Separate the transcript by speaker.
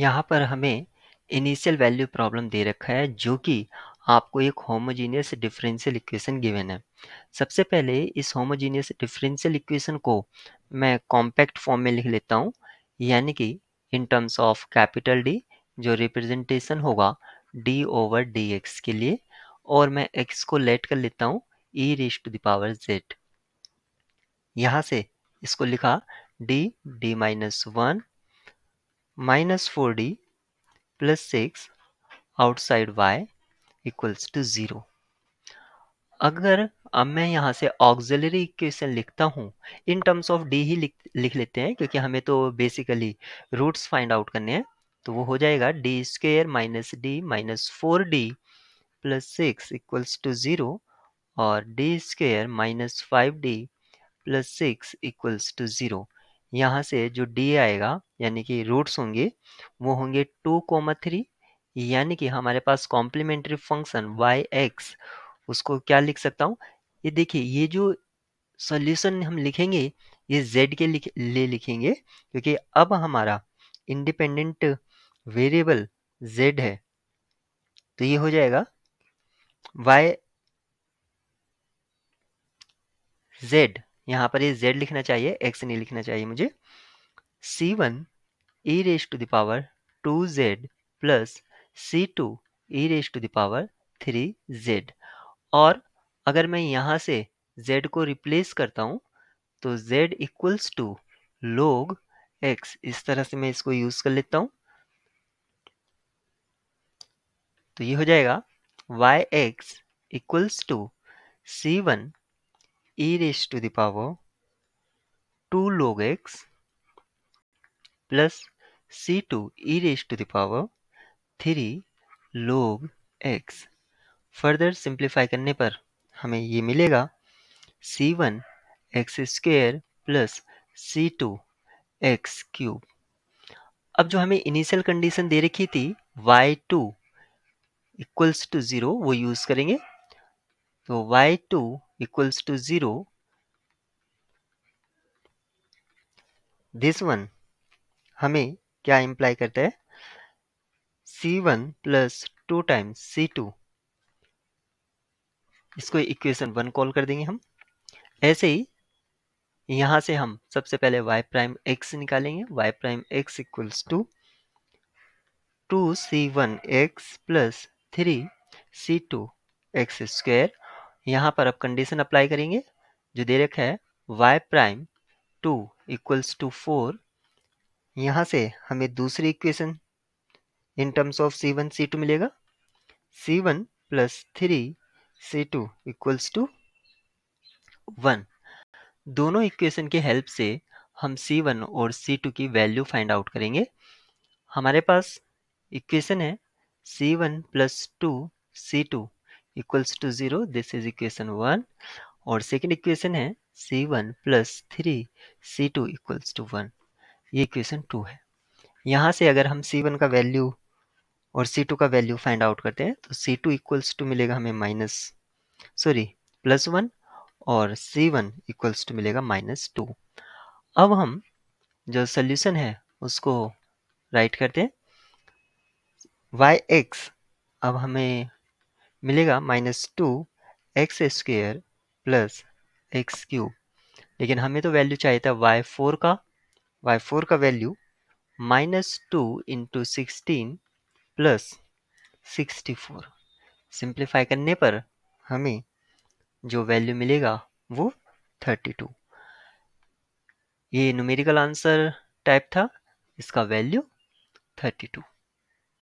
Speaker 1: यहाँ पर हमें इनिशियल वैल्यू प्रॉब्लम दे रखा है जो कि आपको एक होमोजीनियस डिफरेंशियल इक्वेशन गिवन है सबसे पहले इस होमोजीनियस डिफरेंशियल इक्वेशन को मैं कॉम्पैक्ट फॉर्म में लिख लेता हूँ यानी कि in terms of capital D जो रिप्रेजेंटेशन होगा डी ओवर डी एक्स के लिए और मैं एक्स को लेट कर लेता हूँ e raised to the power Z यहाँ से इसको लिखा D D minus one minus 4d plus 6 outside y equals to zero अगर अब मैं यहाँ से ऑक्जिलरी इक्वेशन लिखता हूँ इन टर्म्स ऑफ डी ही लिख लिख लेते हैं क्योंकि हमें तो बेसिकली रूट्स फाइंड आउट करने हैं तो वो हो जाएगा D square minus D minus four D plus six equals to zero और D square minus five D plus six equals to zero यहाँ से जो डी आएगा यानी कि रूट्स होंगे वो होंगे टू कोमा थ्री यानी कि हमारे पास कॉम्प्लीमेंट्री फंक्शन वाई एक्स उसको क्या लिख सकता हूँ ये देखिए ये जो सॉल्यूशन हम लिखेंगे ये z के लिख, लिए लिखेंगे क्योंकि अब हमारा इंडिपेंडेंट वेरिएबल z है तो ये हो जाएगा y z यहाँ पर ये z लिखना चाहिए x नहीं लिखना चाहिए मुझे c1 one e raised to the power two Z plus C two e raised to the power three Z और अगर मैं यहाँ से z को रिप्लेस करता हूँ तो z equals to log x इस तरह से मैं इसको यूज़ कर लेता हूँ तो ये हो जाएगा y x equals to C one e raised to the power 2 log x plus c2 e raised to the power 3 log x further simplify करने पर हमें ये मिलेगा c1 one X square plus C two X cube अब जो हमें initial condition दे रखी थी y2 two equals to zero वो यूज़ करेंगे तो y2 equals to 0 this one हमें क्या इम्प्लाई करता है C one plus two times C two इसको इक्वेशन वन कॉल कर देंगे हम ऐसे ही यहां से हम सबसे पहले वाई प्राइम एक्स निकालेंगे Y prime X equals to two C one X plus three C two X square यहाँ पर आप कंडीशन अप्लाई करेंगे जो दे रखा है y prime two equals to four यहाँ से हमें दूसरी equation in terms of C one C two मिलेगा C one plus three C two equals to one दोनों इक्वेशन के हेल्प से हम सी वन और सी टू की वैल्यू फाइंड आउट करेंगे हमारे पास इक्वेशन है C one plus two C two equals to zero this is equation one और सेकेंड इक्वेशन है C one plus three C two equals to one ये equation two है यहाँ से अगर हम सी वन का वैल्यू और सी टू का वैल्यू फाइंड आउट करते हैं तो सी टू इक्वल्स टू मिलेगा हमें माइनस सॉरी प्लस वन और सी वन इक्वल्स टू मिलेगा माइनस टू अब हम जो सोल्यूशन है उसको राइट करते हैं वाई एक्स अब हमें मिलेगा minus two X square plus X cube लेकिन हमें तो वैल्यू चाहिए था वाई फोर का वाई फोर का value minus two into sixteen plus sixty four simplify करने पर हमें जो वैल्यू मिलेगा वो थर्टी टू ये न्यूमेरिकल आंसर टाइप था इसका वैल्यू थर्टी टू